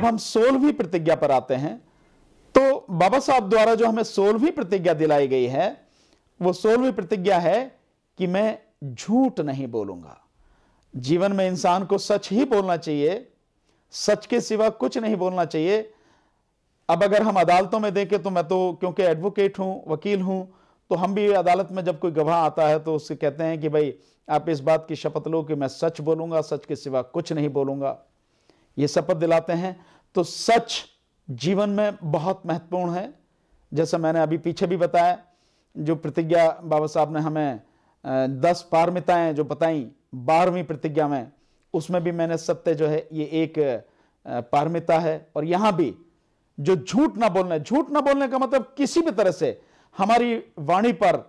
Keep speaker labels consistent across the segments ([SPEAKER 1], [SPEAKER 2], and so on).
[SPEAKER 1] अब हम सोलहवीं प्रतिज्ञा पर आते हैं तो बाबा साहब द्वारा जो हमें सोलहवीं प्रतिज्ञा दिलाई गई है वो सोलहवीं प्रतिज्ञा है कि मैं झूठ नहीं बोलूंगा जीवन में इंसान को सच ही बोलना चाहिए सच के सिवा कुछ नहीं बोलना चाहिए अब अगर हम अदालतों में देखें तो मैं तो क्योंकि एडवोकेट हूं वकील हूं तो हम भी अदालत में जब कोई गवाह आता है तो उससे कहते हैं कि भाई आप इस बात की शपथ लो कि मैं सच बोलूंगा सच के सिवा कुछ नहीं बोलूंगा ये शपथ दिलाते हैं तो सच जीवन में बहुत महत्वपूर्ण है जैसा मैंने अभी पीछे भी बताया जो प्रतिज्ञा बाबा साहब ने हमें दस पारमिताएं जो बताई बारहवीं प्रतिज्ञा में उसमें भी मैंने सत्य जो है ये एक पारमिता है और यहां भी जो झूठ ना बोलने झूठ ना बोलने का मतलब किसी भी तरह से हमारी वाणी पर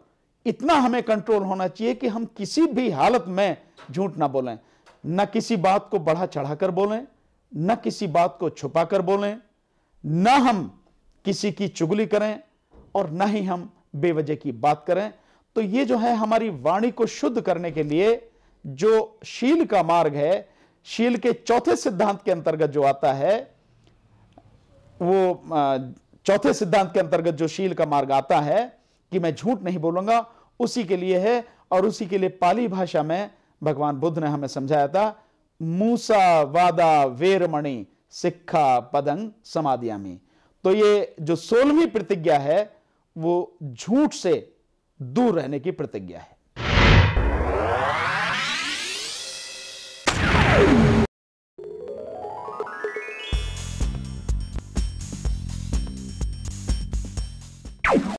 [SPEAKER 1] इतना हमें कंट्रोल होना चाहिए कि हम किसी भी हालत में झूठ ना बोलें ना किसी बात को बढ़ा चढ़ाकर बोलें न किसी बात को छुपा कर बोलें न हम किसी की चुगली करें और न ही हम बेवजह की बात करें तो ये जो है हमारी वाणी को शुद्ध करने के लिए जो शील का मार्ग है शील के चौथे सिद्धांत के अंतर्गत जो आता है वो चौथे सिद्धांत के अंतर्गत जो शील का मार्ग आता है कि मैं झूठ नहीं बोलूंगा उसी के लिए है और उसी के लिए पाली भाषा में भगवान बुद्ध ने हमें समझाया था मूसा वादा वेरमणि सिक्खा पदंग समाधियामी तो ये जो सोलहवीं प्रतिज्ञा है वो झूठ से दूर रहने की प्रतिज्ञा है